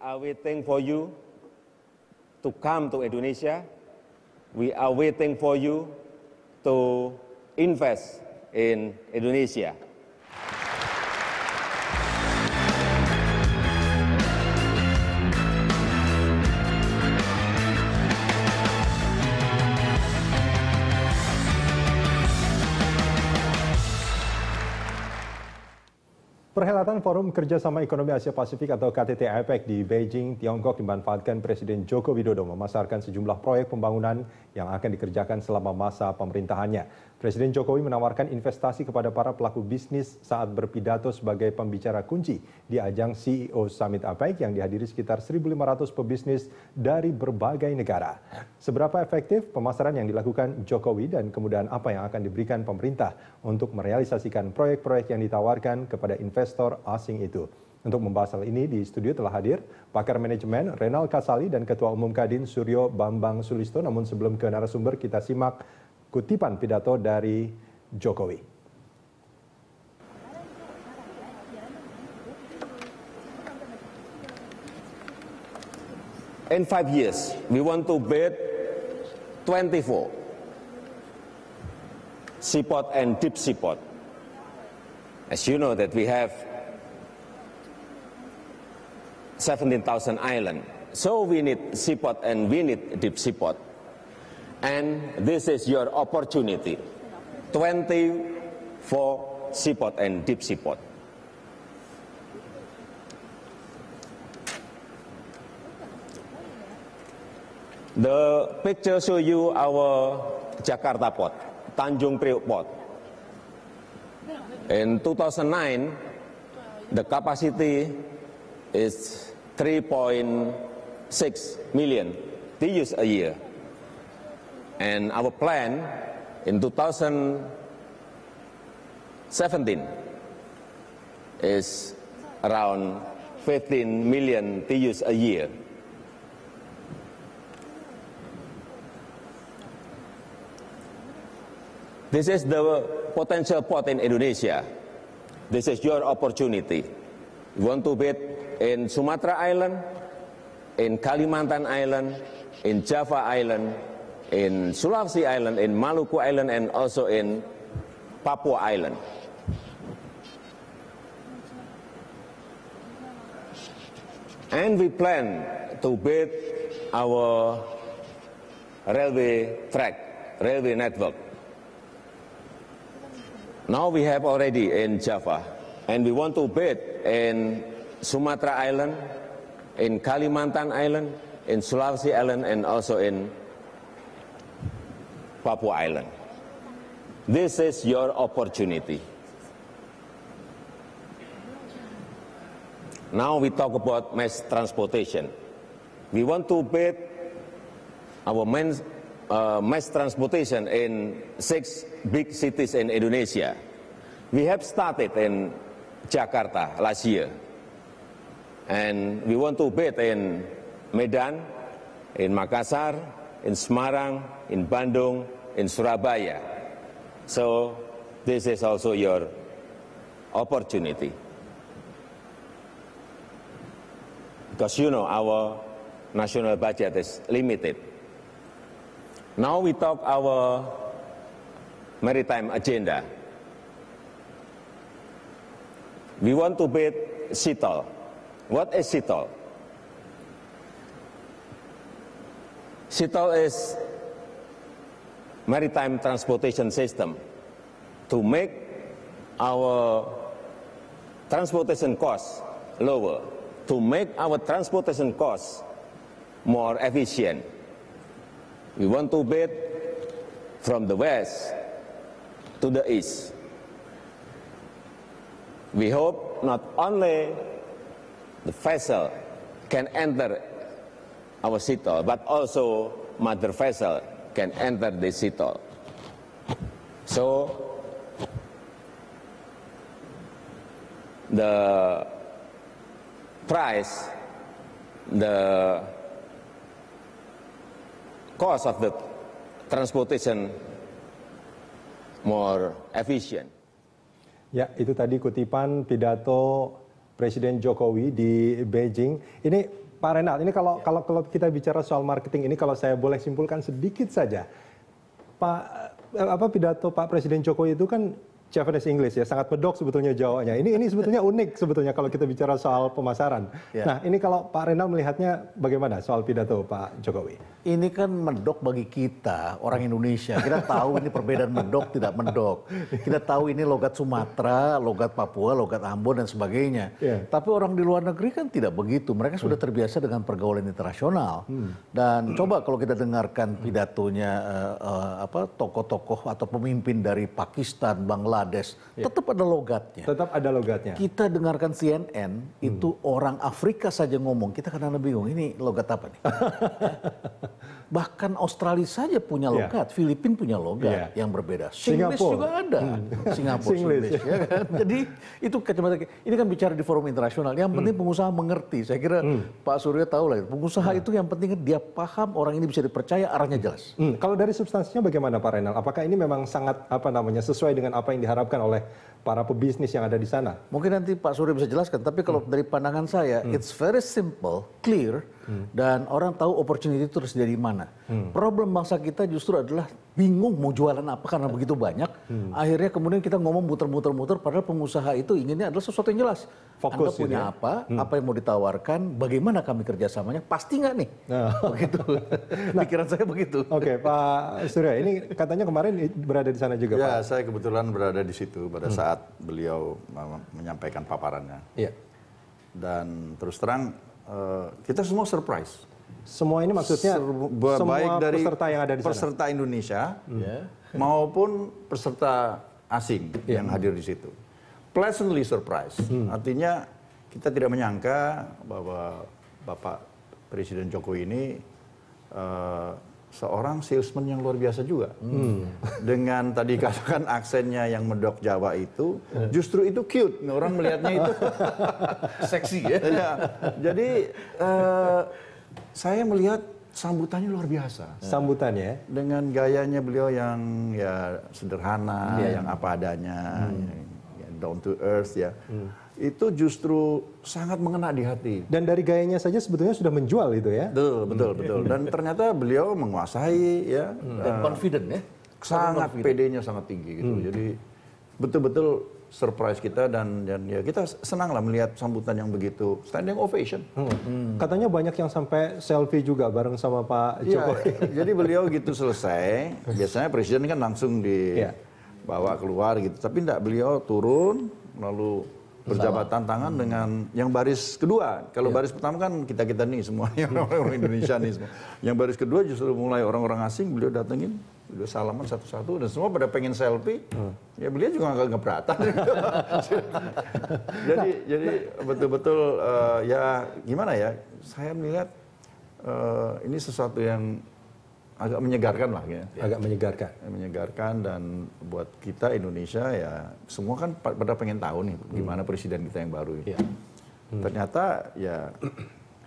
are waiting for you to come to Indonesia. We are waiting for you to invest in Indonesia. Perhelatan Forum Kerjasama Ekonomi Asia Pasifik atau KTT APEC di Beijing, Tiongkok dimanfaatkan Presiden Joko Widodo memasarkan sejumlah proyek pembangunan yang akan dikerjakan selama masa pemerintahannya. Presiden Jokowi menawarkan investasi kepada para pelaku bisnis saat berpidato sebagai pembicara kunci di ajang CEO Summit APEC yang dihadiri sekitar 1.500 pebisnis dari berbagai negara. Seberapa efektif pemasaran yang dilakukan Jokowi dan kemudian apa yang akan diberikan pemerintah untuk merealisasikan proyek-proyek yang ditawarkan kepada investor investor asing itu. Untuk membahas hal ini di studio telah hadir pakar manajemen Renal Kasali dan Ketua Umum Kadin Suryo Bambang Sulisto. Namun sebelum ke narasumber kita simak kutipan pidato dari Jokowi. in five years, we want to build 24 seaport and deep seaport. As you know that we have 17,000 island. So we need seaport and we need deep seaport. And this is your opportunity. 24 seaport and deep seaport. The picture show you our Jakarta port, Tanjung Priok port. In 2009, the capacity is 3.6 million TUs a year. And our plan in 2017 is around 15 million TUs a year. This is the potential pot in Indonesia. This is your opportunity. You want to bid in Sumatra Island, in Kalimantan Island, in Java Island, in Sulawesi Island, in Maluku Island, and also in Papua Island. And we plan to build our railway track, railway network. Now we have already in Java, and we want to bid in Sumatra Island, in Kalimantan Island, in Sulawesi Island, and also in Papua Island. This is your opportunity. Now we talk about mass transportation. We want to bid our main uh, mass transportation in six big cities in Indonesia. We have started in Jakarta last year. And we want to bid in Medan, in Makassar, in Semarang, in Bandung, in Surabaya. So this is also your opportunity. Because you know our national budget is limited. Now we talk our maritime agenda. We want to build CITOL. What is CITOL? CITOL is maritime transportation system to make our transportation costs lower, to make our transportation costs more efficient. We want to bid from the west to the east. We hope not only the vessel can enter our citadel, but also mother vessel can enter the citadel. So the price, the cost of the transportation more efficient. Ya, itu tadi kutipan pidato Presiden Jokowi di Beijing. Ini Pak Renal, ini kalau ya. kalau kalau kita bicara soal marketing ini kalau saya boleh simpulkan sedikit saja. Pak eh, apa pidato Pak Presiden Jokowi itu kan Japanese English ya, sangat pedok sebetulnya Jawanya. Ini ini sebetulnya unik sebetulnya kalau kita bicara soal pemasaran. Ya. Nah, ini kalau Pak Renal melihatnya bagaimana soal pidato Pak Jokowi? ini kan medok bagi kita orang Indonesia. Kita tahu ini perbedaan medok tidak medok. Kita tahu ini logat Sumatera, logat Papua, logat Ambon dan sebagainya. Yeah. Tapi orang di luar negeri kan tidak begitu. Mereka sudah hmm. terbiasa dengan pergaulan internasional. Hmm. Dan hmm. coba kalau kita dengarkan pidatonya uh, uh, tokoh-tokoh atau pemimpin dari Pakistan, Bangladesh, yeah. tetap ada logatnya. Tetap ada logatnya. Kita dengarkan CNN hmm. itu orang Afrika saja ngomong, kita kadang-kadang bingung ini logat apa nih? Bahkan Australia saja punya iya. logat, yeah. Filipina punya logat yeah. yang berbeda. Singapura juga ada. Hmm. Singapura Singlish. ya kan? Jadi itu kacamata ini kan bicara di forum internasional. Yang penting hmm. pengusaha mengerti. Saya kira hmm. Pak Surya tahu lah. Pengusaha hmm. itu yang penting dia paham orang ini bisa dipercaya, arahnya jelas. Hmm. Kalau dari substansinya bagaimana Pak Renal? Apakah ini memang sangat apa namanya sesuai dengan apa yang diharapkan oleh para pebisnis yang ada di sana? Mungkin nanti Pak Surya bisa jelaskan. Tapi kalau hmm. dari pandangan saya, hmm. it's very simple, clear Hmm. dan orang tahu opportunity itu terus dari mana. Hmm. Problem bangsa kita justru adalah bingung mau jualan apa karena hmm. begitu banyak. Hmm. Akhirnya kemudian kita ngomong muter-muter-muter padahal pengusaha itu inginnya adalah sesuatu yang jelas. Fokus Anda punya ya? apa, hmm. apa yang mau ditawarkan, bagaimana kami kerjasamanya, pasti nggak nih? Nah. Begitu. nah, Pikiran saya begitu. Oke, okay, Pak Surya, ini katanya kemarin berada di sana juga ya, Pak. Ya, saya kebetulan berada di situ pada hmm. saat beliau menyampaikan paparannya. Iya. Dan terus terang Eh, kita semua surprise. Semua ini maksudnya Ser semua baik dari peserta yang ada di peserta sana. Peserta Indonesia hmm. yeah. maupun peserta asing yeah. yang hadir di situ. Pleasantly surprise. Hmm. Artinya kita tidak menyangka bahwa Bapak Presiden Jokowi ini uh, seorang salesman yang luar biasa juga. Hmm. Dengan tadi katakan aksennya yang medok Jawa itu, justru itu cute. Nah, orang melihatnya itu seksi ya. ya. Jadi uh, saya melihat sambutannya luar biasa. Sambutannya dengan gayanya beliau yang ya sederhana, yeah. yang apa adanya, hmm. down to earth ya. Hmm itu justru sangat mengena di hati. Dan dari gayanya saja sebetulnya sudah menjual itu ya. Betul, betul, hmm. betul. Hmm. Dan ternyata beliau menguasai ya. Hmm. Dan uh, confident ya. Sangat PD-nya sangat tinggi gitu. Hmm. Jadi betul-betul surprise kita dan dan ya kita senang lah melihat sambutan yang begitu standing ovation. Hmm. Hmm. Katanya banyak yang sampai selfie juga bareng sama Pak iya, Jokowi. Ya, jadi beliau gitu selesai, biasanya presiden kan langsung dibawa iya. ya. keluar gitu. Tapi enggak beliau turun lalu berjabatan tangan hmm. dengan yang baris kedua. Kalau ya. baris pertama kan kita kita nih semuanya orang-orang Indonesia nih semua. Yang baris kedua justru mulai orang-orang asing beliau datengin beliau salaman satu-satu dan semua pada pengen selfie hmm. ya beliau juga nggak keberatan jadi nah, jadi nah. betul-betul uh, ya gimana ya saya melihat uh, ini sesuatu yang agak menyegarkan lah ya. Agak menyegarkan. Menyegarkan dan buat kita Indonesia ya semua kan pada pengen tahu nih hmm. gimana presiden kita yang baru ini. Ya. Hmm. Ternyata ya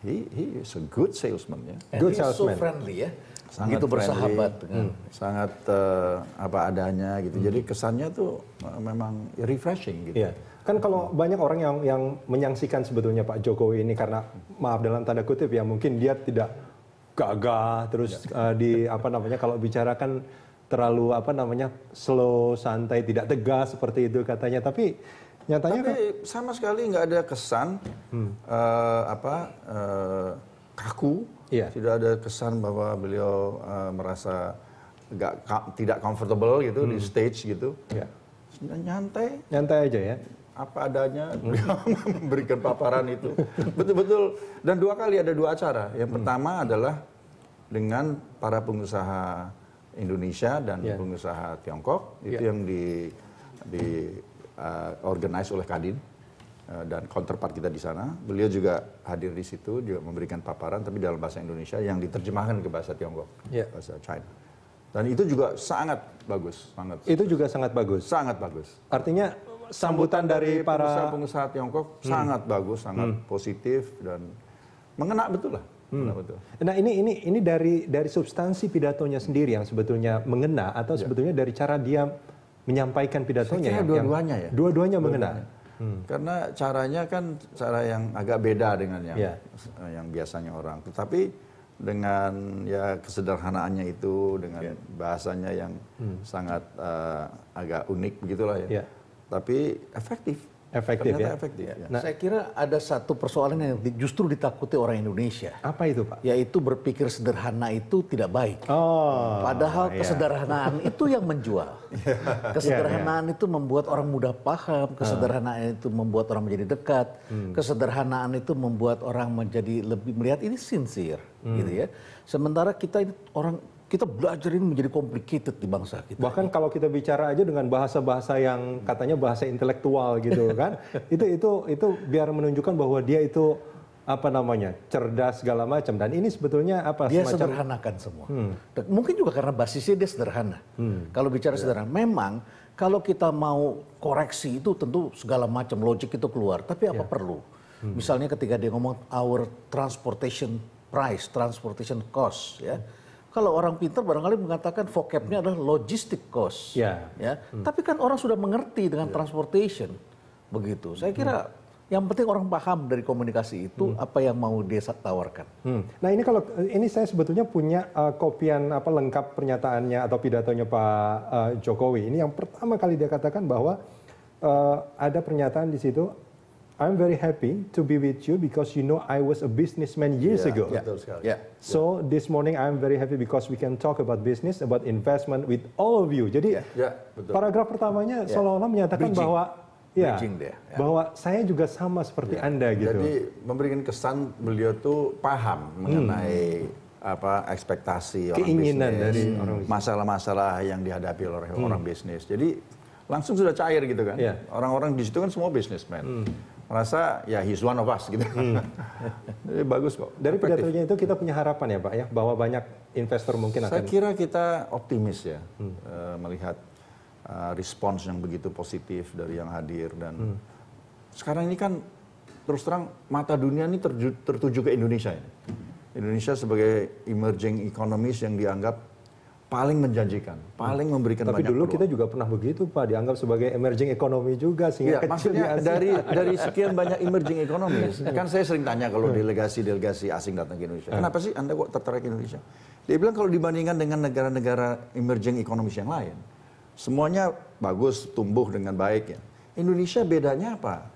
he he is a good salesman ya. And good salesman. So friendly ya. Sangat gitu bersahabat dengan hmm. sangat uh, apa adanya gitu. Hmm. Jadi kesannya tuh uh, memang refreshing gitu. Ya. Kan kalau hmm. banyak orang yang yang menyaksikan sebetulnya Pak Jokowi ini karena maaf dalam tanda kutip ya mungkin dia tidak gagah terus uh, di apa namanya kalau bicara kan terlalu apa namanya slow santai tidak tegas seperti itu katanya tapi nyatanya tapi kan, sama sekali nggak ada kesan hmm. uh, apa uh, kaku ya. tidak ada kesan bahwa beliau uh, merasa nggak tidak comfortable gitu hmm. di stage gitu ya nyantai nyantai aja ya apa adanya memberikan paparan itu betul-betul dan dua kali ada dua acara yang hmm. pertama adalah dengan para pengusaha Indonesia dan yeah. pengusaha Tiongkok itu ya. yang di di uh, organize oleh Kadin uh, dan counterpart kita di sana beliau juga hadir di situ juga memberikan paparan tapi dalam bahasa Indonesia yang diterjemahkan ke bahasa Tiongkok yeah. bahasa China dan itu juga sangat bagus sangat itu juga sangat bagus sangat bagus artinya sambutan dari para pengusaha Tiongkok hmm. sangat bagus, sangat hmm. positif dan mengena betul lah. Hmm. Betul. Nah ini ini ini dari dari substansi pidatonya sendiri yang sebetulnya mengena atau ya. sebetulnya dari cara dia menyampaikan pidatonya. yang dua-duanya ya. Dua-duanya dua mengena. Hmm. Karena caranya kan cara yang agak beda dengan yang yeah. yang biasanya orang. Tetapi dengan ya kesederhanaannya itu dengan yeah. bahasanya yang hmm. sangat uh, agak unik begitulah ya. Yeah tapi efektif. Efektif Ternyata ya. efektif. Ya. ya. Nah, saya kira ada satu persoalan yang justru ditakuti orang Indonesia. Apa itu Pak? Yaitu berpikir sederhana itu tidak baik. Oh. Padahal ya. kesederhanaan itu yang menjual. Ya, kesederhanaan yeah, yeah. itu membuat orang mudah paham. Kesederhanaan uh. itu membuat orang menjadi dekat. Hmm. Kesederhanaan itu membuat orang menjadi lebih melihat ini sincere, hmm. gitu ya. Sementara kita ini orang kita belajar ini menjadi complicated di bangsa kita. Bahkan kalau kita bicara aja dengan bahasa-bahasa yang katanya bahasa intelektual gitu kan, itu itu itu biar menunjukkan bahwa dia itu apa namanya cerdas segala macam dan ini sebetulnya apa dia semacam... sederhanakan semua hmm. mungkin juga karena basisnya dia sederhana hmm. kalau bicara ya. sederhana memang kalau kita mau koreksi itu tentu segala macam logik itu keluar tapi apa ya. perlu hmm. misalnya ketika dia ngomong our transportation price transportation cost ya hmm kalau orang pintar barangkali mengatakan vocabnya hmm. adalah logistik cost. Yeah. Ya. Hmm. Tapi kan orang sudah mengerti dengan ya. transportation, begitu. Saya kira hmm. yang penting orang paham dari komunikasi itu hmm. apa yang mau dia tawarkan. Hmm. Nah ini kalau eh, ini saya sebetulnya punya uh, kopian apa lengkap pernyataannya atau pidatonya Pak uh, Jokowi. Ini yang pertama kali dia katakan bahwa uh, ada pernyataan di situ I'm very happy to be with you because you know I was a businessman years yeah, ago. Yeah. yeah. So this morning I'm very happy because we can talk about business, about investment with all of you. Jadi yeah, yeah, paragraf pertamanya yeah. seolah-olah menyatakan Bridging. bahwa ya, Bridging bahwa saya juga sama seperti yeah. Anda gitu. Jadi memberikan kesan beliau tuh paham hmm. mengenai apa ekspektasi orang keinginan bisnis, dari masalah-masalah yang dihadapi oleh hmm. orang bisnis. Jadi langsung sudah cair gitu kan. Orang-orang di situ kan semua businessman. Hmm merasa ya he's one of us gitu. Hmm. Jadi eh, bagus kok. Dari pidatonya itu kita punya harapan ya Pak ya bahwa banyak investor mungkin Saya akan. Saya kira kita optimis ya hmm. Eh, melihat uh, respons yang begitu positif dari yang hadir dan hmm. sekarang ini kan terus terang mata dunia ini tertuju ke Indonesia ini. Indonesia sebagai emerging economies yang dianggap paling menjanjikan, hmm. paling memberikan Tapi dulu peluang. kita juga pernah begitu Pak, dianggap sebagai emerging economy juga sehingga ya, kecil maksudnya di dari dari sekian banyak emerging economies iya. kan saya sering tanya kalau delegasi-delegasi hmm. asing datang ke Indonesia, hmm. kenapa sih Anda kok tertarik Indonesia? Dia bilang kalau dibandingkan dengan negara-negara emerging economies yang lain, semuanya bagus, tumbuh dengan baik ya. Indonesia bedanya apa?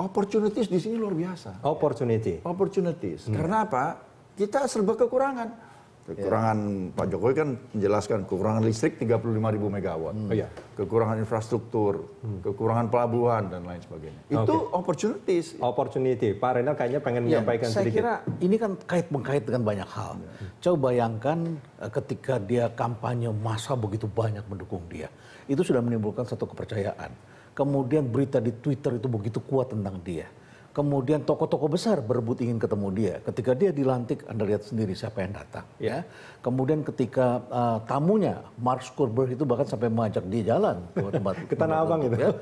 Opportunities di sini luar biasa. Opportunity. Opportunities. Hmm. Karena apa? Kita serba kekurangan Kekurangan yeah. Pak Jokowi kan menjelaskan kekurangan listrik 35 ribu megawatt, hmm. Iya. kekurangan infrastruktur, hmm. kekurangan pelabuhan dan lain sebagainya. Itu okay. opportunities. Opportunity. Pak Renal kayaknya pengen ya, menyampaikan saya sedikit. Saya kira ini kan kait mengkait dengan banyak hal. Ya. Coba bayangkan eh, ketika dia kampanye masa begitu banyak mendukung dia, itu sudah menimbulkan satu kepercayaan. Kemudian berita di Twitter itu begitu kuat tentang dia kemudian tokoh-tokoh besar berebut ingin ketemu dia. Ketika dia dilantik, Anda lihat sendiri siapa yang datang. Ya, kemudian ketika uh, tamunya Mark Zuckerberg itu bahkan sampai mengajak dia jalan ke tempat ke Tanah Abang itu. Ya.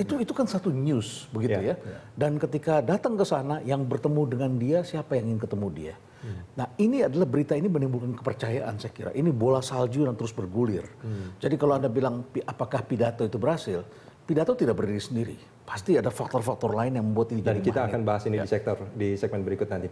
itu itu kan satu news begitu ya, ya. ya. Dan ketika datang ke sana, yang bertemu dengan dia siapa yang ingin ketemu dia. Hmm. Nah ini adalah berita ini menimbulkan kepercayaan saya kira. Ini bola salju yang terus bergulir. Hmm. Jadi kalau anda bilang apakah pidato itu berhasil, pidato tidak berdiri sendiri. Pasti ada faktor-faktor lain yang membuat ini jadi kita magnet. akan bahas ini ya. di sektor di segmen berikut nanti.